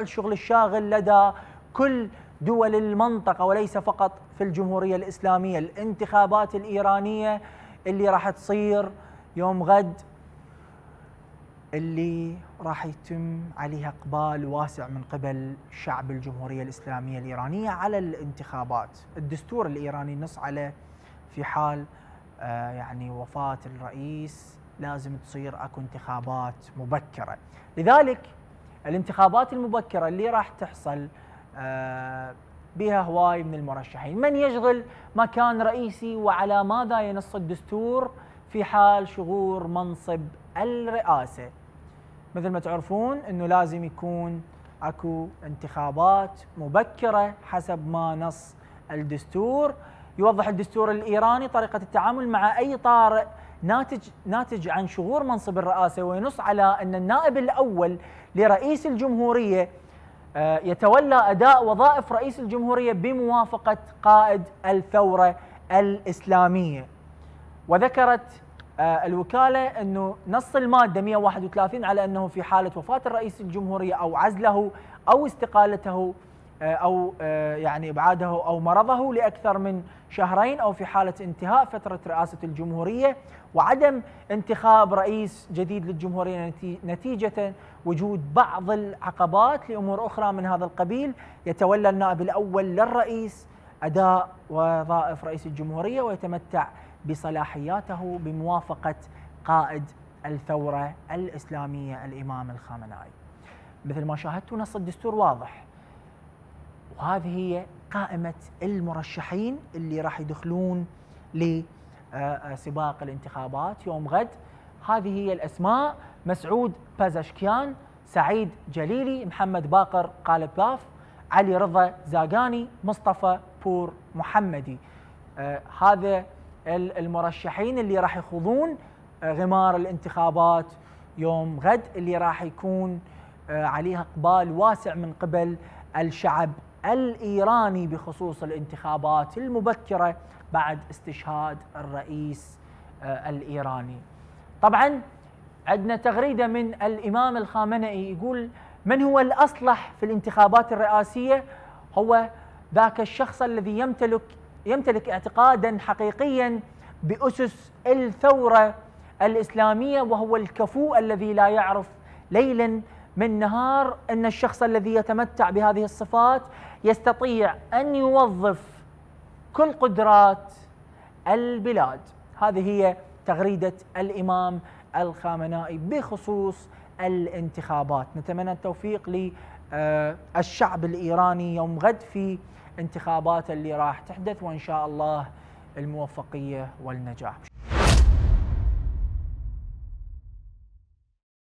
الشغل الشاغل لدى كل دول المنطقة وليس فقط في الجمهورية الإسلامية الانتخابات الإيرانية اللي راح تصير يوم غد اللي راح يتم عليها اقبال واسع من قبل شعب الجمهورية الإسلامية الإيرانية على الانتخابات الدستور الإيراني نص على في حال آه يعني وفاة الرئيس لازم تصير اكو انتخابات مبكرة لذلك الانتخابات المبكره اللي راح تحصل آه، بها هواي من المرشحين من يشغل مكان رئيسي وعلى ماذا ينص الدستور في حال شغور منصب الرئاسة مثل ما تعرفون أنه لازم يكون أكو انتخابات مبكرة حسب ما نص الدستور يوضح الدستور الإيراني طريقة التعامل مع أي طارئ ناتج ناتج عن شغور منصب الرئاسه وينص على ان النائب الاول لرئيس الجمهوريه آه، يتولى اداء وظائف رئيس الجمهوريه بموافقه قائد الثوره الاسلاميه. وذكرت آه، الوكاله انه نص الماده 131 على انه في حاله وفاه الرئيس الجمهوريه او عزله او استقالته آه، أو آه، يعني إبعاده أو مرضه لأكثر من شهرين أو في حالة انتهاء فترة رئاسة الجمهورية وعدم انتخاب رئيس جديد للجمهورية نتيجة وجود بعض العقبات لأمور أخرى من هذا القبيل يتولى النائب الأول للرئيس أداء وظائف رئيس الجمهورية ويتمتع بصلاحياته بموافقة قائد الثورة الإسلامية الإمام الخامنائي مثل ما شاهدتوا نص الدستور واضح وهذه هي قائمة المرشحين اللي راح يدخلون لسباق آه، آه، الانتخابات يوم غد هذه هي الأسماء مسعود بازاشكيان سعيد جليلي محمد باقر قالب باف علي رضا زاقاني مصطفى بور محمدي آه هذا المرشحين اللي راح يخوضون آه، غمار الانتخابات يوم غد اللي راح يكون عليها اقبال واسع من قبل الشعب الايراني بخصوص الانتخابات المبكره بعد استشهاد الرئيس آه، الايراني. طبعا عندنا تغريده من الامام الخامنئي يقول من هو الاصلح في الانتخابات الرئاسيه؟ هو ذاك الشخص الذي يمتلك يمتلك اعتقادا حقيقيا باسس الثوره الاسلاميه وهو الكفوء الذي لا يعرف ليلا من نهار أن الشخص الذي يتمتع بهذه الصفات يستطيع أن يوظف كل قدرات البلاد هذه هي تغريدة الإمام الخامنائي بخصوص الانتخابات نتمنى التوفيق للشعب آه، الإيراني يوم غد في انتخابات اللي راح تحدث وإن شاء الله الموفقية والنجاح